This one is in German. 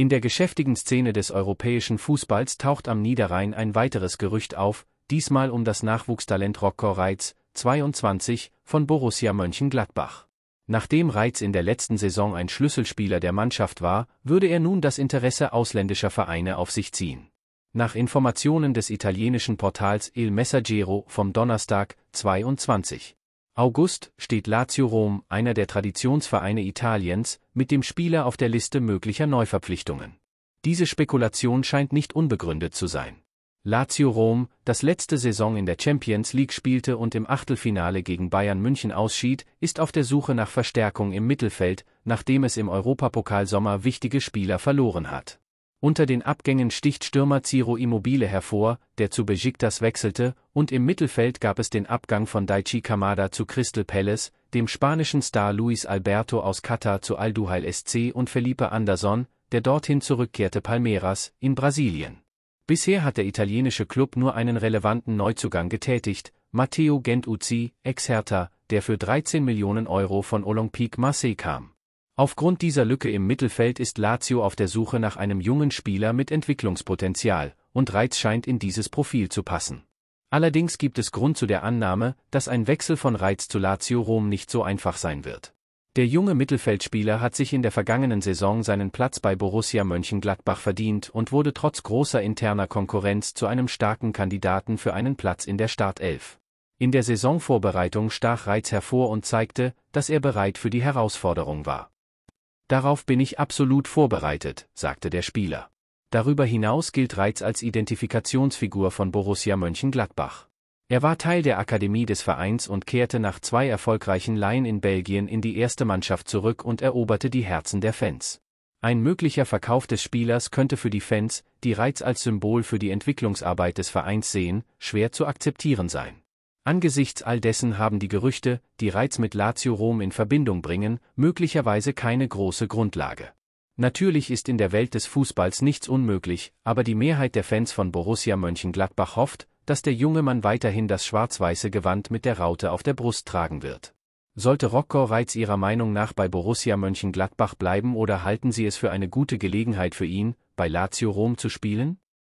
In der geschäftigen Szene des europäischen Fußballs taucht am Niederrhein ein weiteres Gerücht auf, diesmal um das Nachwuchstalent Rocco Reitz, 22, von Borussia Mönchengladbach. Nachdem Reitz in der letzten Saison ein Schlüsselspieler der Mannschaft war, würde er nun das Interesse ausländischer Vereine auf sich ziehen. Nach Informationen des italienischen Portals Il Messaggero vom Donnerstag, 22. August steht Lazio Rom, einer der Traditionsvereine Italiens, mit dem Spieler auf der Liste möglicher Neuverpflichtungen. Diese Spekulation scheint nicht unbegründet zu sein. Lazio Rom, das letzte Saison in der Champions League spielte und im Achtelfinale gegen Bayern München ausschied, ist auf der Suche nach Verstärkung im Mittelfeld, nachdem es im Europapokalsommer wichtige Spieler verloren hat. Unter den Abgängen sticht Stürmer Ciro Immobile hervor, der zu Besiktas wechselte, und im Mittelfeld gab es den Abgang von Daichi Kamada zu Crystal Palace, dem spanischen Star Luis Alberto aus Katar zu Alduhail SC und Felipe Anderson, der dorthin zurückkehrte Palmeiras, in Brasilien. Bisher hat der italienische Klub nur einen relevanten Neuzugang getätigt, Matteo Gentuzzi, Ex-Hertha, der für 13 Millionen Euro von Olympique Marseille kam. Aufgrund dieser Lücke im Mittelfeld ist Lazio auf der Suche nach einem jungen Spieler mit Entwicklungspotenzial, und Reiz scheint in dieses Profil zu passen. Allerdings gibt es Grund zu der Annahme, dass ein Wechsel von Reiz zu Lazio Rom nicht so einfach sein wird. Der junge Mittelfeldspieler hat sich in der vergangenen Saison seinen Platz bei Borussia Mönchengladbach verdient und wurde trotz großer interner Konkurrenz zu einem starken Kandidaten für einen Platz in der Startelf. In der Saisonvorbereitung stach Reiz hervor und zeigte, dass er bereit für die Herausforderung war. Darauf bin ich absolut vorbereitet, sagte der Spieler. Darüber hinaus gilt Reitz als Identifikationsfigur von Borussia Mönchengladbach. Er war Teil der Akademie des Vereins und kehrte nach zwei erfolgreichen Laien in Belgien in die erste Mannschaft zurück und eroberte die Herzen der Fans. Ein möglicher Verkauf des Spielers könnte für die Fans, die Reiz als Symbol für die Entwicklungsarbeit des Vereins sehen, schwer zu akzeptieren sein. Angesichts all dessen haben die Gerüchte, die Reiz mit Lazio Rom in Verbindung bringen, möglicherweise keine große Grundlage. Natürlich ist in der Welt des Fußballs nichts unmöglich, aber die Mehrheit der Fans von Borussia Mönchengladbach hofft, dass der junge Mann weiterhin das schwarz-weiße Gewand mit der Raute auf der Brust tragen wird. Sollte Rocco Reitz Ihrer Meinung nach bei Borussia Mönchengladbach bleiben oder halten Sie es für eine gute Gelegenheit für ihn, bei Lazio Rom zu spielen?